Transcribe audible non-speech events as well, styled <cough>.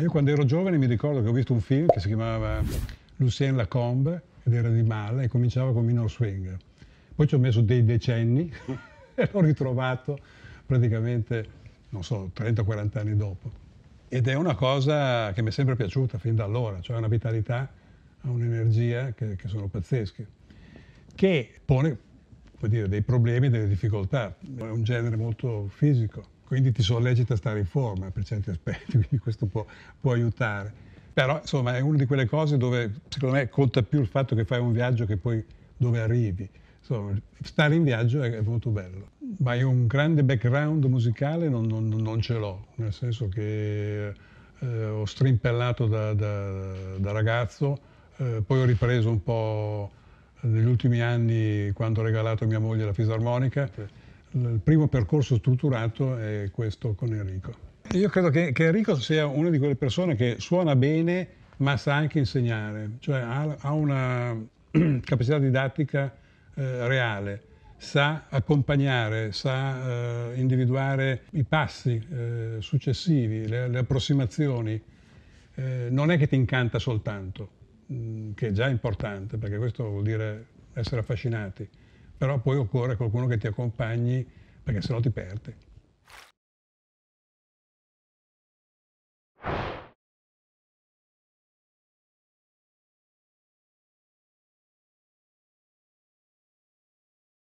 Io quando ero giovane mi ricordo che ho visto un film che si chiamava Lucien Lacombe, ed era di male e cominciava con Minor Swing. Poi ci ho messo dei decenni <laughs> e l'ho ritrovato praticamente, non so, 30-40 anni dopo. Ed è una cosa che mi è sempre piaciuta fin da allora, cioè una vitalità, un'energia che, che sono pazzesche, che pone dire, dei problemi, delle difficoltà. È un genere molto fisico quindi ti sollecita a stare in forma per certi aspetti, <laughs> quindi questo può, può aiutare. Però insomma è una di quelle cose dove secondo me conta più il fatto che fai un viaggio che poi dove arrivi. Insomma, stare in viaggio è, molto bello. Ma io un grande background musicale non, non, non ce l'ho, nel senso che eh, ho strimpellato da, da, da ragazzo, eh, poi ho ripreso un po' negli ultimi anni quando ho regalato a mia moglie la fisarmonica. Sì il primo percorso strutturato è questo con Enrico. Io credo che, che, Enrico sia una di quelle persone che suona bene ma sa anche insegnare, cioè ha, ha una <clears throat> capacità didattica eh, reale, sa accompagnare, sa eh, individuare i passi eh, successivi, le, le approssimazioni. Eh, non è che ti incanta soltanto, mh, mm, che è già importante perché questo vuol dire essere affascinati, però poi occorre qualcuno che ti accompagni perché sennò ti perde.